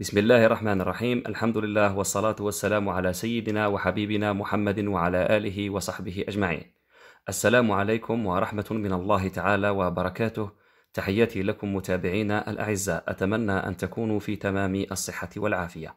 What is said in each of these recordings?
بسم الله الرحمن الرحيم الحمد لله والصلاة والسلام على سيدنا وحبيبنا محمد وعلى آله وصحبه أجمعين السلام عليكم ورحمة من الله تعالى وبركاته تحياتي لكم متابعينا الأعزاء أتمنى أن تكونوا في تمام الصحة والعافية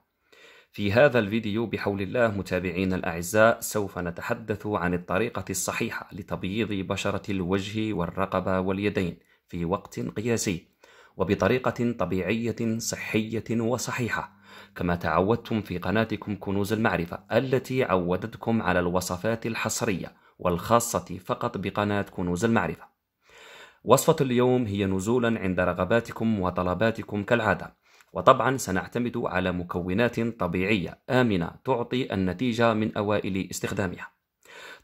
في هذا الفيديو بحول الله متابعينا الأعزاء سوف نتحدث عن الطريقة الصحيحة لتبييض بشرة الوجه والرقبة واليدين في وقت قياسي وبطريقة طبيعية صحية وصحيحة كما تعودتم في قناتكم كنوز المعرفة التي عودتكم على الوصفات الحصرية والخاصة فقط بقناة كنوز المعرفة وصفة اليوم هي نزولا عند رغباتكم وطلباتكم كالعادة وطبعا سنعتمد على مكونات طبيعية آمنة تعطي النتيجة من أوائل استخدامها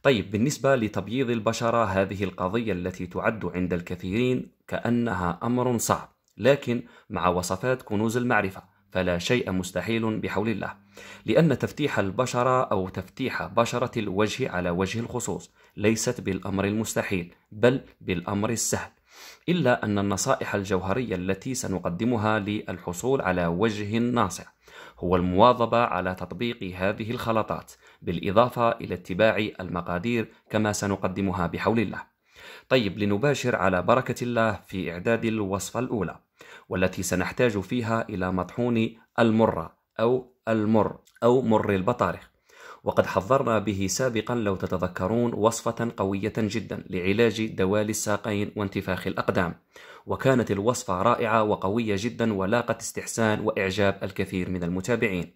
طيب بالنسبة لتبييض البشرة هذه القضية التي تعد عند الكثيرين كأنها أمر صعب لكن مع وصفات كنوز المعرفة فلا شيء مستحيل بحول الله لأن تفتيح البشرة أو تفتيح بشرة الوجه على وجه الخصوص ليست بالأمر المستحيل بل بالأمر السهل إلا أن النصائح الجوهرية التي سنقدمها للحصول على وجه ناصع هو المواظبة على تطبيق هذه الخلطات بالإضافة إلى اتباع المقادير كما سنقدمها بحول الله. طيب لنباشر على بركة الله في إعداد الوصفة الأولى. والتي سنحتاج فيها إلى مطحون المرة أو المر أو مر البطارخ وقد حضرنا به سابقا لو تتذكرون وصفة قوية جدا لعلاج دوالي الساقين وانتفاخ الأقدام وكانت الوصفة رائعة وقوية جدا ولاقت استحسان وإعجاب الكثير من المتابعين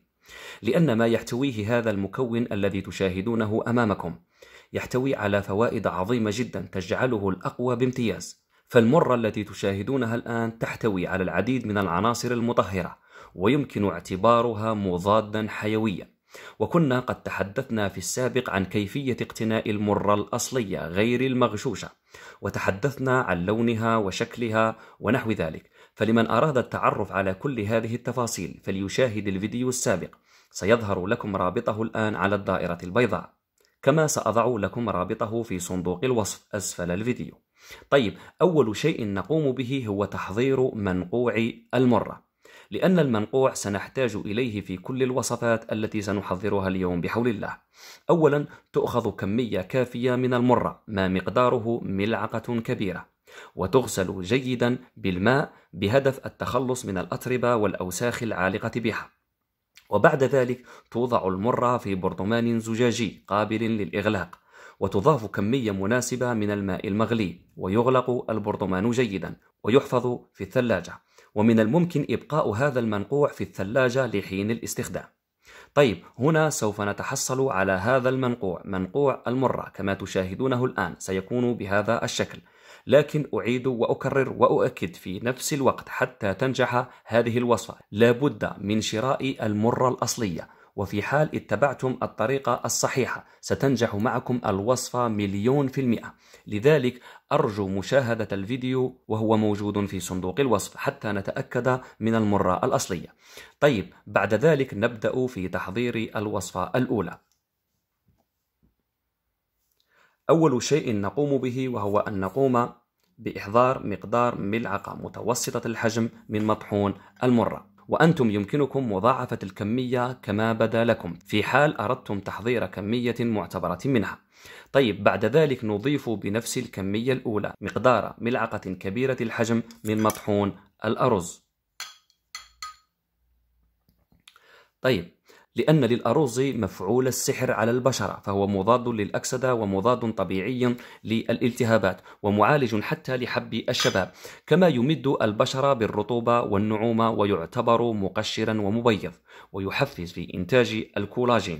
لأن ما يحتويه هذا المكون الذي تشاهدونه أمامكم يحتوي على فوائد عظيمة جدا تجعله الأقوى بامتياز فالمرة التي تشاهدونها الآن تحتوي على العديد من العناصر المطهرة ويمكن اعتبارها مضادا حيويا وكنا قد تحدثنا في السابق عن كيفية اقتناء المرة الأصلية غير المغشوشة وتحدثنا عن لونها وشكلها ونحو ذلك فلمن أراد التعرف على كل هذه التفاصيل فليشاهد الفيديو السابق سيظهر لكم رابطه الآن على الدائرة البيضاء كما سأضع لكم رابطه في صندوق الوصف أسفل الفيديو طيب أول شيء نقوم به هو تحضير منقوع المرة لأن المنقوع سنحتاج إليه في كل الوصفات التي سنحضرها اليوم بحول الله أولا تؤخذ كمية كافية من المرة ما مقداره ملعقة كبيرة وتغسل جيدا بالماء بهدف التخلص من الأتربة والأوساخ العالقة بها وبعد ذلك توضع المرة في برطمان زجاجي قابل للإغلاق وتضاف كمية مناسبة من الماء المغلي ويغلق البرطمان جيدا ويحفظ في الثلاجة ومن الممكن إبقاء هذا المنقوع في الثلاجة لحين الاستخدام طيب هنا سوف نتحصل على هذا المنقوع منقوع المرة كما تشاهدونه الآن سيكون بهذا الشكل لكن أعيد وأكرر وأؤكد في نفس الوقت حتى تنجح هذه الوصفة لابد من شراء المرة الأصلية وفي حال اتبعتم الطريقة الصحيحة ستنجح معكم الوصفة مليون في المئة لذلك أرجو مشاهدة الفيديو وهو موجود في صندوق الوصف حتى نتأكد من المرة الأصلية طيب بعد ذلك نبدأ في تحضير الوصفة الأولى أول شيء نقوم به وهو أن نقوم بإحضار مقدار ملعقة متوسطة الحجم من مطحون المرة وأنتم يمكنكم مضاعفة الكمية كما بدا لكم في حال أردتم تحضير كمية معتبرة منها طيب بعد ذلك نضيف بنفس الكمية الأولى مقدار ملعقة كبيرة الحجم من مطحون الأرز طيب لأن للأرز مفعول السحر على البشرة فهو مضاد للأكسدة ومضاد طبيعي للالتهابات ومعالج حتى لحب الشباب كما يمد البشرة بالرطوبة والنعومة ويعتبر مقشرا ومبيض ويحفز في إنتاج الكولاجين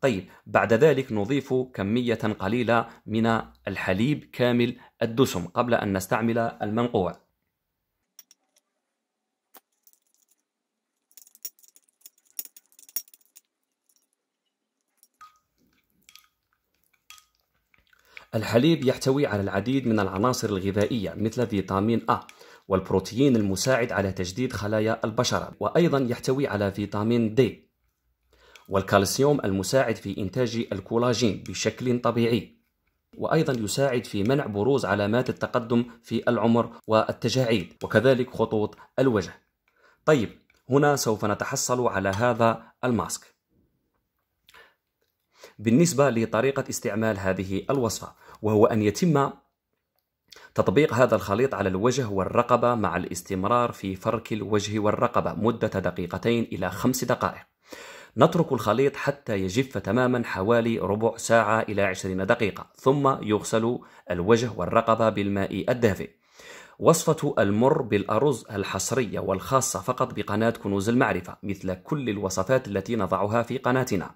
طيب بعد ذلك نضيف كمية قليلة من الحليب كامل الدسم قبل أن نستعمل المنقوع الحليب يحتوي على العديد من العناصر الغذائية مثل فيتامين أ والبروتين المساعد على تجديد خلايا البشرة وأيضا يحتوي على فيتامين دي والكالسيوم المساعد في إنتاج الكولاجين بشكل طبيعي وأيضا يساعد في منع بروز علامات التقدم في العمر والتجاعيد وكذلك خطوط الوجه طيب هنا سوف نتحصل على هذا الماسك بالنسبة لطريقة استعمال هذه الوصفة وهو أن يتم تطبيق هذا الخليط على الوجه والرقبة مع الاستمرار في فرك الوجه والرقبة مدة دقيقتين إلى خمس دقائق نترك الخليط حتى يجف تماما حوالي ربع ساعة إلى عشرين دقيقة ثم يغسل الوجه والرقبة بالماء الدافئ وصفة المر بالأرز الحصرية والخاصة فقط بقناة كنوز المعرفة مثل كل الوصفات التي نضعها في قناتنا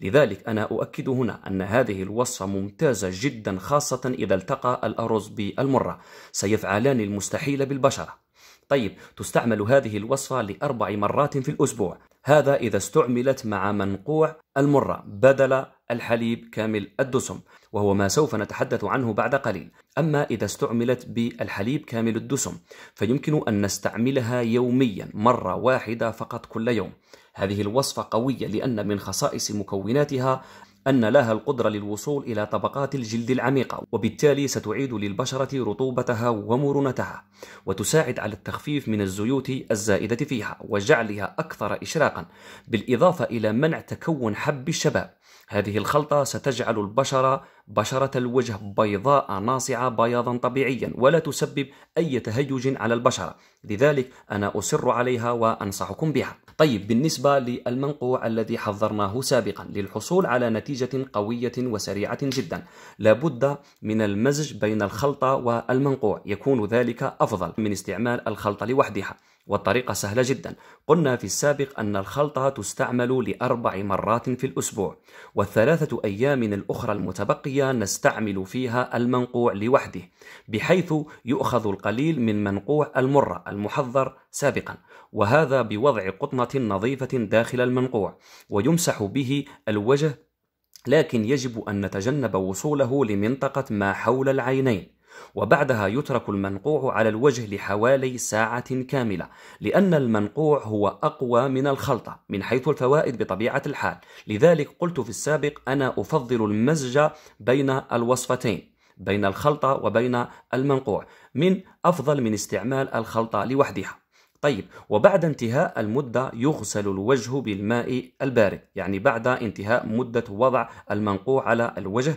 لذلك أنا أؤكد هنا أن هذه الوصفة ممتازة جدا خاصة إذا التقى الأرز بالمرة سيفعلان المستحيل بالبشرة طيب تستعمل هذه الوصفة لأربع مرات في الأسبوع هذا إذا استعملت مع منقوع المرة بدل الحليب كامل الدسم وهو ما سوف نتحدث عنه بعد قليل أما إذا استعملت بالحليب كامل الدسم فيمكن أن نستعملها يوميا مرة واحدة فقط كل يوم هذه الوصفة قوية لأن من خصائص مكوناتها أن لها القدرة للوصول إلى طبقات الجلد العميقة وبالتالي ستعيد للبشرة رطوبتها ومرونتها وتساعد على التخفيف من الزيوت الزائدة فيها وجعلها أكثر إشراقا بالإضافة إلى منع تكون حب الشباب هذه الخلطة ستجعل البشرة بشرة الوجه بيضاء ناصعة بياضا طبيعيا ولا تسبب أي تهيج على البشرة لذلك أنا أصر عليها وأنصحكم بها طيب بالنسبة للمنقوع الذي حضرناه سابقا للحصول على نتيجة قوية وسريعة جدا لابد من المزج بين الخلطة والمنقوع يكون ذلك أفضل من استعمال الخلطة لوحدها والطريقة سهلة جدا قلنا في السابق أن الخلطة تستعمل لأربع مرات في الأسبوع والثلاثة أيام الأخرى المتبقية نستعمل فيها المنقوع لوحده بحيث يؤخذ القليل من منقوع المرة المحضر سابقا وهذا بوضع قطنة نظيفة داخل المنقوع ويمسح به الوجه لكن يجب أن نتجنب وصوله لمنطقة ما حول العينين وبعدها يترك المنقوع على الوجه لحوالي ساعة كاملة لأن المنقوع هو أقوى من الخلطة من حيث الفوائد بطبيعة الحال لذلك قلت في السابق أنا أفضل المزج بين الوصفتين بين الخلطة وبين المنقوع من أفضل من استعمال الخلطة لوحدها طيب وبعد انتهاء المدة يغسل الوجه بالماء البارد يعني بعد انتهاء مدة وضع المنقوع على الوجه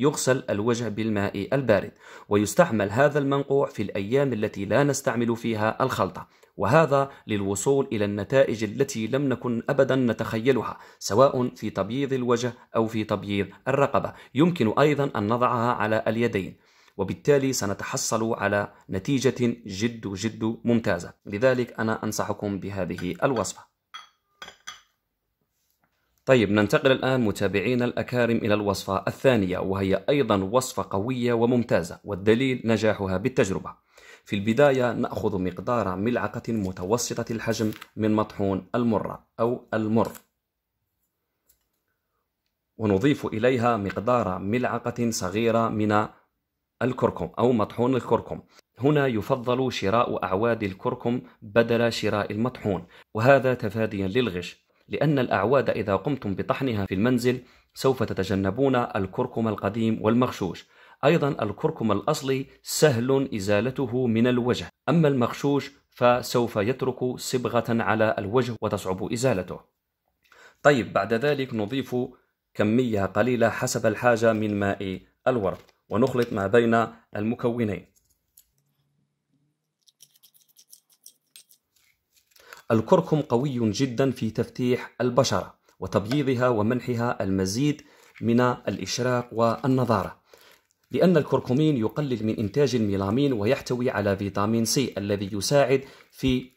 يغسل الوجه بالماء البارد ويستعمل هذا المنقوع في الأيام التي لا نستعمل فيها الخلطة وهذا للوصول إلى النتائج التي لم نكن أبدا نتخيلها سواء في تبييض الوجه أو في تبييض الرقبة يمكن أيضا أن نضعها على اليدين وبالتالي سنتحصل على نتيجة جد جد ممتازة لذلك أنا أنصحكم بهذه الوصفة طيب ننتقل الآن متابعينا الأكارم إلى الوصفة الثانية وهي أيضا وصفة قوية وممتازة والدليل نجاحها بالتجربة في البداية نأخذ مقدار ملعقة متوسطة الحجم من مطحون المرة أو المر ونضيف إليها مقدار ملعقة صغيرة من الكركم أو مطحون الكركم هنا يفضل شراء أعواد الكركم بدل شراء المطحون وهذا تفاديا للغش لأن الأعواد إذا قمتم بطحنها في المنزل سوف تتجنبون الكركم القديم والمغشوش أيضا الكركم الأصلي سهل إزالته من الوجه أما المغشوش فسوف يترك صبغة على الوجه وتصعب إزالته طيب بعد ذلك نضيف كمية قليلة حسب الحاجة من ماء الورد ونخلط ما بين المكونين الكركم قوي جدا في تفتيح البشرة وتبييضها ومنحها المزيد من الإشراق والنظارة لأن الكركمين يقلل من إنتاج الميلامين ويحتوي على فيتامين سي الذي يساعد في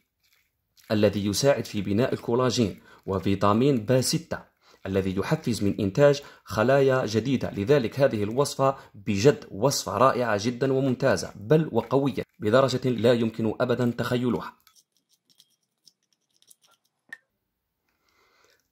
الذي يساعد في بناء الكولاجين وفيتامين ب 6 الذي يحفز من إنتاج خلايا جديدة لذلك هذه الوصفة بجد وصفة رائعة جدا وممتازة بل وقوية بدرجة لا يمكن أبدا تخيلها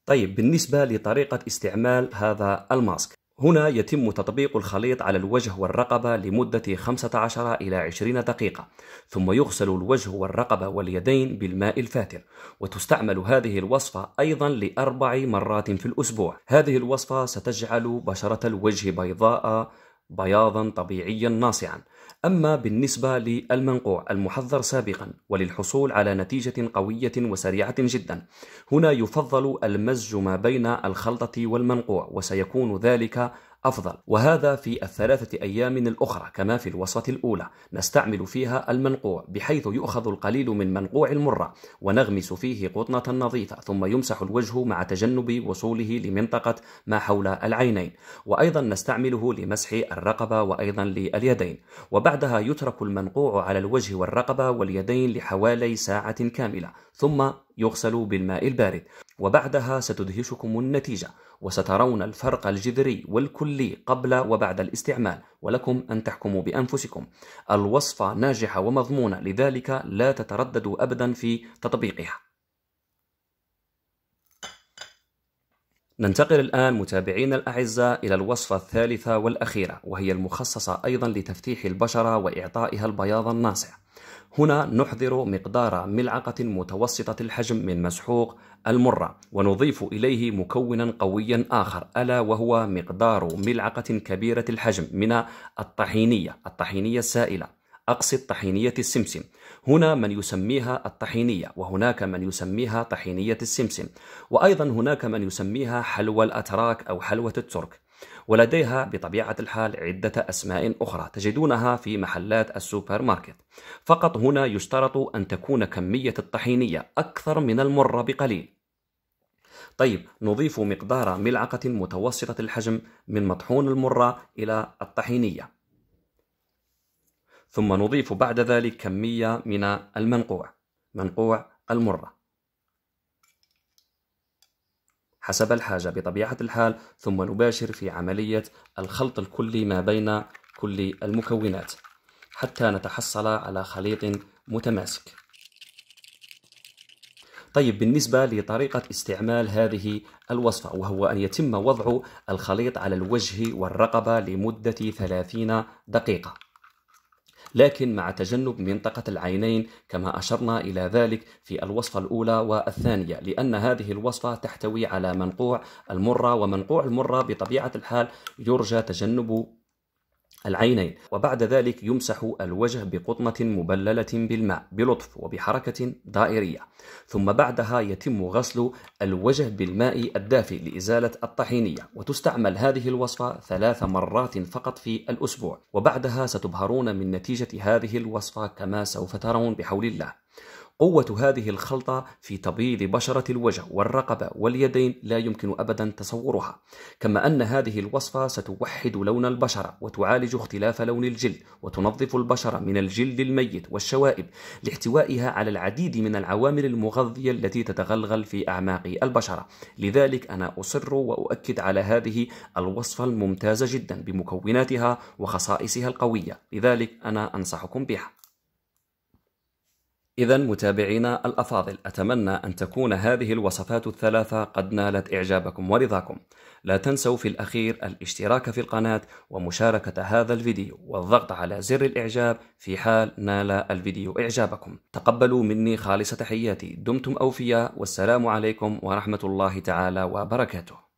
طيب بالنسبة لطريقة استعمال هذا الماسك هنا يتم تطبيق الخليط على الوجه والرقبة لمدة 15 إلى 20 دقيقة ثم يغسل الوجه والرقبة واليدين بالماء الفاتر وتستعمل هذه الوصفة أيضا لأربع مرات في الأسبوع هذه الوصفة ستجعل بشرة الوجه بيضاء بياضا طبيعيا ناصعا أما بالنسبة للمنقوع المحذر سابقا وللحصول على نتيجة قوية وسريعة جدا هنا يفضل المزج ما بين الخلطة والمنقوع وسيكون ذلك أفضل وهذا في الثلاثة أيام الأخرى كما في الوسط الأولى نستعمل فيها المنقوع بحيث يؤخذ القليل من منقوع المرة ونغمس فيه قطنة نظيفة ثم يمسح الوجه مع تجنب وصوله لمنطقة ما حول العينين وأيضا نستعمله لمسح الرقبة وأيضا لليدين وبعدها يترك المنقوع على الوجه والرقبة واليدين لحوالي ساعة كاملة ثم يغسل بالماء البارد وبعدها ستدهشكم النتيجة وسترون الفرق الجذري والكلي قبل وبعد الاستعمال ولكم أن تحكموا بأنفسكم الوصفة ناجحة ومضمونة لذلك لا تترددوا أبدا في تطبيقها ننتقل الآن متابعينا الأعزاء إلى الوصفة الثالثة والأخيرة وهي المخصصة أيضا لتفتيح البشرة وإعطائها البياض الناصع هنا نحضر مقدار ملعقة متوسطة الحجم من مسحوق المرة ونضيف إليه مكونا قويا آخر ألا وهو مقدار ملعقة كبيرة الحجم من الطحينية الطحينية السائلة أقصد طحينية السمسم هنا من يسميها الطحينية وهناك من يسميها طحينية السمسم وأيضا هناك من يسميها حلوى الأتراك أو حلوة الترك ولديها بطبيعة الحال عدة أسماء أخرى تجدونها في محلات السوبر ماركت فقط هنا يشترط أن تكون كمية الطحينية أكثر من المرة بقليل طيب نضيف مقدار ملعقة متوسطة الحجم من مطحون المرة إلى الطحينية ثم نضيف بعد ذلك كمية من المنقوع منقوع المرة حسب الحاجة بطبيعة الحال ثم نباشر في عملية الخلط الكلي ما بين كل المكونات حتى نتحصل على خليط متماسك طيب بالنسبة لطريقة استعمال هذه الوصفة وهو أن يتم وضع الخليط على الوجه والرقبة لمدة 30 دقيقة لكن مع تجنب منطقة العينين كما أشرنا إلى ذلك في الوصفة الأولى والثانية لأن هذه الوصفة تحتوي على منقوع المرة ومنقوع المرة بطبيعة الحال يرجى تجنب العينين وبعد ذلك يمسح الوجه بقطنة مبللة بالماء بلطف وبحركة دائرية ثم بعدها يتم غسل الوجه بالماء الدافئ لإزالة الطحينية وتستعمل هذه الوصفة ثلاث مرات فقط في الأسبوع وبعدها ستبهرون من نتيجة هذه الوصفة كما سوف ترون بحول الله قوة هذه الخلطة في تبييض بشرة الوجه والرقبة واليدين لا يمكن أبدا تصورها، كما أن هذه الوصفة ستوحد لون البشرة وتعالج اختلاف لون الجلد وتنظف البشرة من الجلد الميت والشوائب لاحتوائها على العديد من العوامل المغذية التي تتغلغل في أعماق البشرة، لذلك أنا أصر وأؤكد على هذه الوصفة الممتازة جدا بمكوناتها وخصائصها القوية، لذلك أنا أنصحكم بها. إذا متابعينا الأفاضل أتمنى أن تكون هذه الوصفات الثلاثة قد نالت إعجابكم ورضاكم لا تنسوا في الأخير الاشتراك في القناة ومشاركة هذا الفيديو والضغط على زر الإعجاب في حال نال الفيديو إعجابكم تقبلوا مني خالص تحياتي دمتم أوفياء والسلام عليكم ورحمة الله تعالى وبركاته